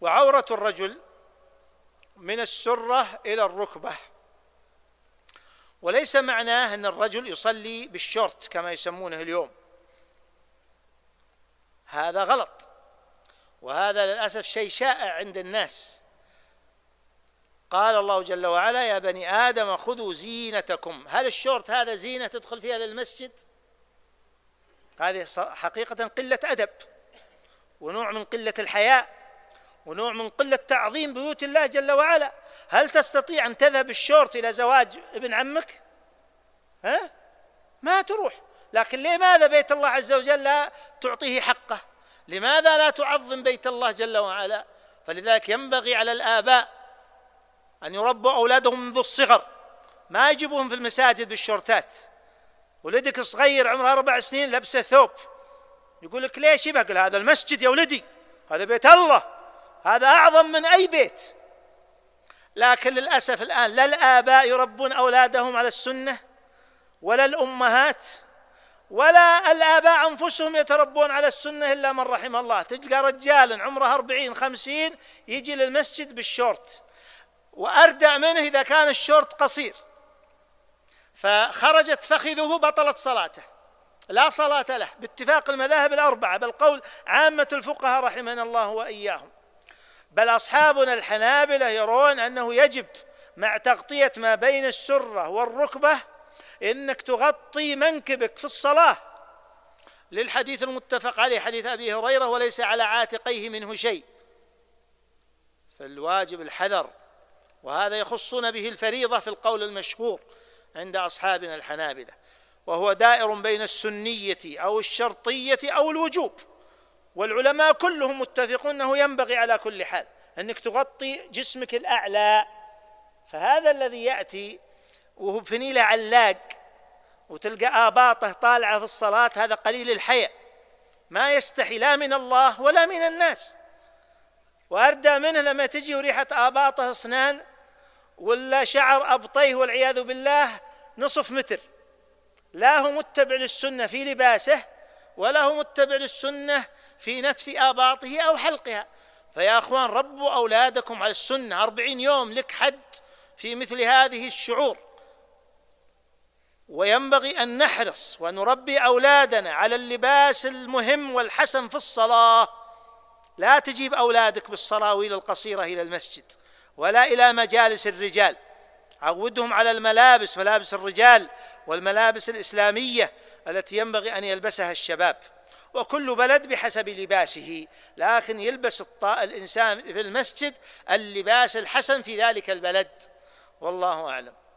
وعورة الرجل من السرة إلى الركبة وليس معناه أن الرجل يصلي بالشورت كما يسمونه اليوم هذا غلط وهذا للأسف شيء شائع عند الناس قال الله جل وعلا يا بني آدم خذوا زينتكم هل الشورت هذا زينة تدخل فيها للمسجد هذه حقيقة قلة أدب ونوع من قلة الحياء ونوع من قلة تعظيم بيوت الله جل وعلا هل تستطيع أن تذهب الشورت إلى زواج ابن عمك ها؟ ما تروح لكن لماذا بيت الله عز وجل لا تعطيه حقه لماذا لا تعظم بيت الله جل وعلا فلذلك ينبغي على الآباء أن يربوا أولادهم منذ الصغر ما يجيبوهم في المساجد بالشورتات ولدك صغير عمره أربع سنين لبسه ثوب يقول لك ليش يبقى هذا المسجد يا ولدي هذا بيت الله هذا أعظم من أي بيت لكن للأسف الآن لا الآباء يربون أولادهم على السنة ولا الأمهات ولا الآباء أنفسهم يتربون على السنة إلا من رحم الله تلقى رجال عمره أربعين خمسين يجي للمسجد بالشورت وأردأ منه إذا كان الشورت قصير فخرجت فخذه بطلت صلاته لا صلاة له باتفاق المذاهب الأربعة بل قول عامة الفقهاء رحمنا الله وإياهم بل أصحابنا الحنابلة يرون أنه يجب مع تغطية ما بين السرة والركبة إنك تغطي منكبك في الصلاة للحديث المتفق عليه حديث أبي هريرة وليس على عاتقيه منه شيء فالواجب الحذر وهذا يخصون به الفريضة في القول المشهور عند أصحابنا الحنابلة وهو دائر بين السنية أو الشرطية أو الوجوب والعلماء كلهم متفقون انه ينبغي على كل حال انك تغطي جسمك الاعلى فهذا الذي ياتي وهو بفنيله علاق وتلقى اباطه طالعه في الصلاه هذا قليل الحياء ما يستحي لا من الله ولا من الناس واردى منه لما تجي ريحه اباطه اسنان ولا شعر ابطيه والعياذ بالله نصف متر لا هو متبع للسنه في لباسه ولا هو متبع للسنه في نتف آباطه أو حلقها فيا أخوان ربوا أولادكم على السنة أربعين يوم لك حد في مثل هذه الشعور وينبغي أن نحرص ونربي أولادنا على اللباس المهم والحسن في الصلاة لا تجيب أولادك بالسراويل القصيرة إلى المسجد ولا إلى مجالس الرجال عودهم على الملابس ملابس الرجال والملابس الإسلامية التي ينبغي أن يلبسها الشباب وكل بلد بحسب لباسه لكن يلبس الإنسان في المسجد اللباس الحسن في ذلك البلد والله أعلم